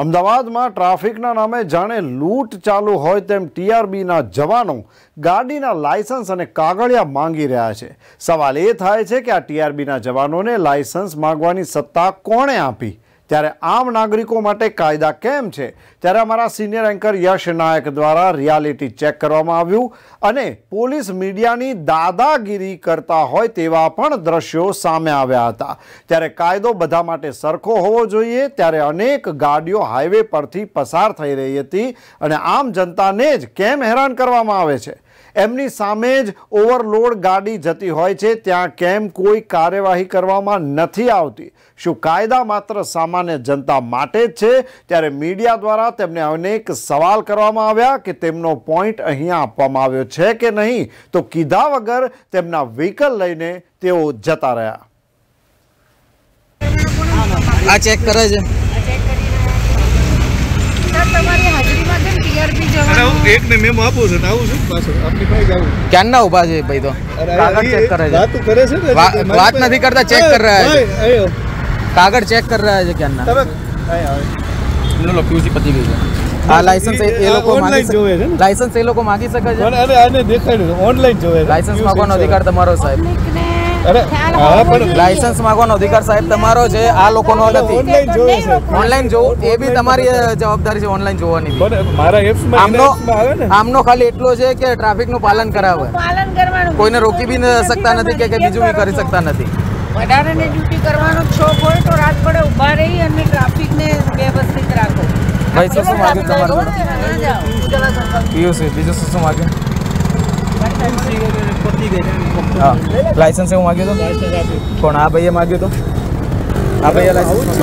અમદાવાદમાં ટ્રાફિકના નામે જાણે લૂંટ ચાલુ હોય તેમ ટીઆરબીના જવાનો ગાડીના લાયસન્સ અને કાગળિયા માંગી રહ્યા છે સવાલ એ થાય છે કે આ ટીઆરબીના જવાનોને લાયસન્સ માંગવાની સત્તા કોણે આપી ત્યારે આમ નાગરિકો માટે કાયદા કેમ છે ત્યારે અમારા સિનિયર એન્કર યશ નાયક દ્વારા રિયાલિટી ચેક કરવામાં આવ્યું અને પોલીસ મીડિયાની દાદાગીરી કરતા હોય તેવા પણ દ્રશ્યો સામે આવ્યા હતા ત્યારે કાયદો બધા માટે સરખો હોવો જોઈએ ત્યારે અનેક ગાડીઓ હાઈવે પરથી પસાર થઈ રહી હતી અને આમ જનતાને જ કેમ હેરાન કરવામાં આવે છે એમની સામે જ ઓવરલોડ ગાડી જતી હોય છે ત્યાં કેમ કોઈ કાર્યવાહી કરવામાં નથી આવતી શું કાયદા માત્ર સામાન્ય જનતા માટે જ છે ત્યારે મીડિયા દ્વારા તેમને અનેક સવાલ કરવામાં આવ્યા કે તેમનો પોઈન્ટ અહીંયા આપવામાં આવ્યો છે કે નહીં તો કીધા વગર તેમના વ્હીકલ લઈને તેઓ જતા રહ્યા આ ચેક કરે છે વાત નથી કરતા ચેક કર રહ્યા છે કાગળ ચેક કર રહ્યા છે ક્યાં ના પતી ગઈ છે આ લાયસન્સ એ લોકો માગી જોવે છે એ લોકો માંગી શકે છે અરે આને દેખાડ્યું ઓનલાઈન જોવે લાયસન્સ માંગવાનો અધિકાર તમારો સાહેબ લાયસન્સ માંગવાનો અધિકાર સાહેબ તમારો છે આ લોકોનો નથી ઓનલાઈન જોવું એ બી તમારી જવાબદારી છે ઓનલાઈન જોવાની આમનો ખાલી એટલો છે કે ટ્રાફિક નું પાલન કરાવે કોઈને રોકી બી શકતા નથી કે બીજું બી કરી શકતા નથી વધારાની ડ્યુટી કરવાનો શોખ હોય તો રાત પડે ઊભા રહી અને ટ્રાફિકને વ્યવસ્થિત રાખો બીજું શું શું માગ્યું લાયસન્સ એવું માગ્યું હતું પણ આ ભાઈએ માગ્યું હતું આ ભાઈએ લાયસન્સ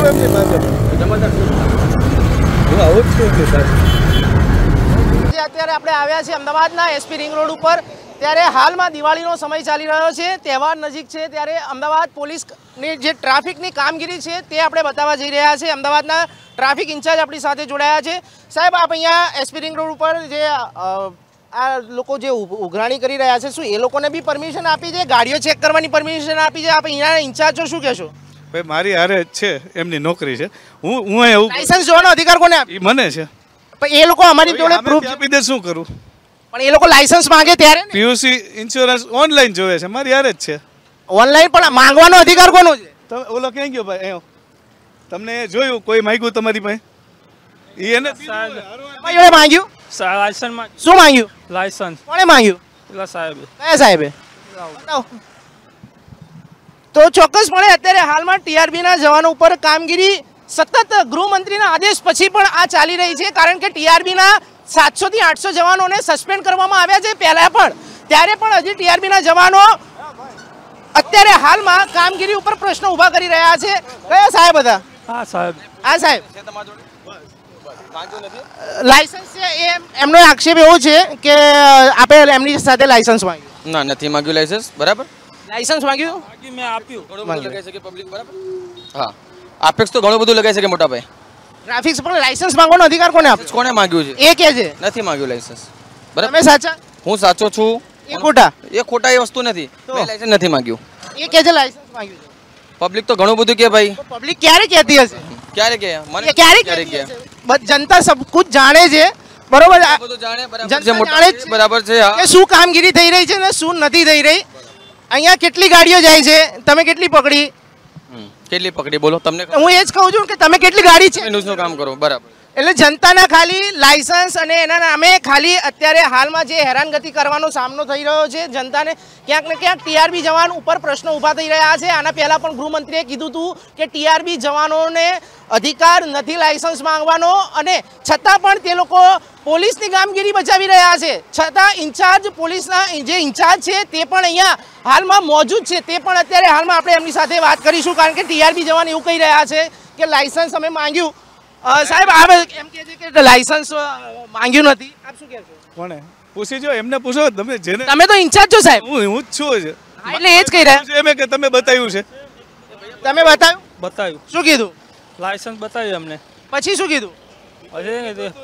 અત્યારે આપણે આવ્યા છીએ અમદાવાદના એસપી રિંગ રોડ ઉપર ત્યારે હાલમાં દિવાળીનો સમય ચાલી રહ્યો છે તહેવાર નજીક છે ત્યારે અમદાવાદ પોલીસની જે ટ્રાફિકની કામગીરી છે તે આપણે બતાવવા જઈ રહ્યા છે અમદાવાદના ટ્રાફિક ઇન્ચાર્જ આપણી સાથે જોડાયા છે સાહેબ આપ અહીંયા એસપી રિંગ રોડ ઉપર જે આ લોકો જે ઉઘરાણી કરી રહ્યા છે શું એ લોકોને બી પરમિશન આપી છે ગાડીઓ ચેક કરવાની પરમિશન આપી છે આપણે અહીંયા ઇન્ચાર્જો શું કહેશો ભાઈ મારી હારે છે એમની નોકરી છે હું હું એવું લાયસન્સ જોવાનો અધિકાર કોને આપી મને છે પણ એ લોકો અમારી જોડે પ્રૂફ આપી દે શું કરું પણ એ લોકો લાયસન્સ માંગે ત્યારે પીયુસી ઇન્સ્યોરન્સ ઓનલાઈન જોવે છે મારી હારે જ છે ઓનલાઈન પણ માંગવાનો અધિકાર કોનો છે તમે ઓલો ક્યાં ગયો ભાઈ એ તમને જોયું કોઈ માંગ્યું તમારી પાસે એને માંગ્યું લાયસન્સ શું માંગ્યું લાયસન્સ કોણે માંગ્યું પેલા સાહેબે કયા સાહેબે તો ચોક્કસપણે અત્યારે હાલમાં ટીઆરબીના જવાનો ઉપર કામગીરી સતત ગૃહમંત્રીના આદેશ પછી પણ આ ચાલી રહી છે કારણ કે ટીઆરબીના સાતસોથી આઠસો જવાનોને સસ્પેન્ડ કરવામાં આવ્યા છે પહેલાં પણ ત્યારે પણ હજી ટીઆરબીના જવાનો અત્યારે હાલમાં કામગીરી ઉપર પ્રશ્નો ઊભા કરી રહ્યા છે કયા સાહેબ હતા હા સાહેબ હા સાહેબ લાયસન્સ છે એમનો આક્ષેપ એવો છે કે આપણે એમની સાથે લાયસન્સ માંગ્યું ના નથી માંગ્યું લાયસન્સ બરાબર લાયસન્સ માંગ્યું મેં આપ્યું ઘણું લગાઈ શકે પબ્લિક બરાબર હા આપેક્ષ તો ઘણું બધું લગાઈ શકે મોટા ભાઈ ટ્રાફિક્સ પણ લાયસન્સ માંગવાનો અધિકાર કોને આપ્યો કોને માંગ્યું છે એ કે છે નથી માંગ્યું લાયસન્સ બરાબર તમે સાચા હું સાચો છું એ ખોટા એ ખોટા એ વસ્તુ નથી મેં લાયસન્સ નથી માંગ્યું એ કે છે લાયસન્સ માંગ્યું પબ્લિક તો ઘણું બધું કે ભાઈ પબ્લિક ક્યારે કહેતી હશે ક્યારે કે મને ક્યારે ક્યારે કે જનતા સબ કુછ જાણે છે બરોબર બરાબર છે શું કામગીરી થઈ રહી છે ને શું નથી થઈ રહી અહીંયા કેટલી ગાડીઓ જાય છે તમે કેટલી પકડી કેટલી પકડી બોલો તમને હું એ જ કહું છું કે તમે કેટલી ગાડી છે ન્યૂઝનું કામ કરો બરાબર એટલે જનતાના ખાલી લાયસન્સ અને એના નામે ખાલી અત્યારે હાલમાં જે હેરાનગતિ કરવાનો સામનો થઈ રહ્યો છે જનતાને ક્યાંક ને ક્યાંક ટીઆરબી જવાન ઉપર પ્રશ્નો ઊભા થઈ રહ્યા છે આના પહેલાં પણ ગૃહમંત્રીએ કીધું હતું કે ટીઆરબી જવાનોને અધિકાર નથી લાયસન્સ માંગવાનો અને છતાં પણ તે લોકો પોલીસની કામગીરી બચાવી રહ્યા છે છતાં ઇન્ચાર્જ પોલીસના જે ઇન્ચાર્જ છે તે પણ અહીંયા હાલમાં મોજૂદ છે તે પણ અત્યારે હાલમાં આપણે એમની સાથે વાત કરીશું કારણ કે ટીઆરબી જવાન એવું કહી રહ્યા છે કે લાયસન્સ અમે માંગ્યું સાહેબ આવે એમ કે છે કે લાયસન્સ માંગ્યું નથી આપ શું કહેશો કોણે પૂછી જો એમને પૂછો તમે જેને તમે તો ઇન્ચાર્જ છો સાહેબ હું હું જ છું જ એટલે એ જ કહી રહ્યા છે એમ કે તમે બતાવ્યું છે તમે બતાવ્યું બતાવ્યું શું કીધું લાયસન્સ બતાવ્યું અમને પછી શું કીધું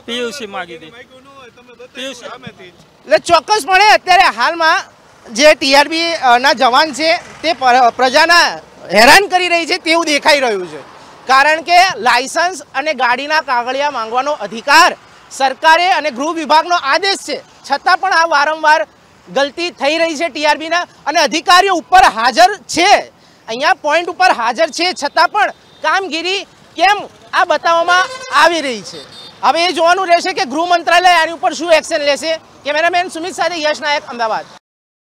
પીયુસી માગી પીયુસી એટલે ચોક્કસપણે અત્યારે હાલમાં જે ટીઆરબી જવાન છે તે પ્રજાના હેરાન કરી રહી છે તેવું દેખાઈ રહ્યું છે કારણ કે લાયસન્સ અને ગાડીના કાગળિયા માંગવાનો અધિકાર સરકારે અને ગૃહ વિભાગનો આદેશ છે છતાં પણ આ વારંવાર ગલતી થઈ રહી છે ટીઆરબીના અને અધિકારીઓ ઉપર હાજર છે અહીંયા પોઈન્ટ ઉપર હાજર છે છતાં પણ કામગીરી કેમ આ બતાવવામાં આવી રહી છે હવે એ જોવાનું રહેશે કે ગૃહ મંત્રાલય આની ઉપર શું એક્શન લેશે કેમેરામેન સુમિત સાથે યશ નાયક અમદાવાદ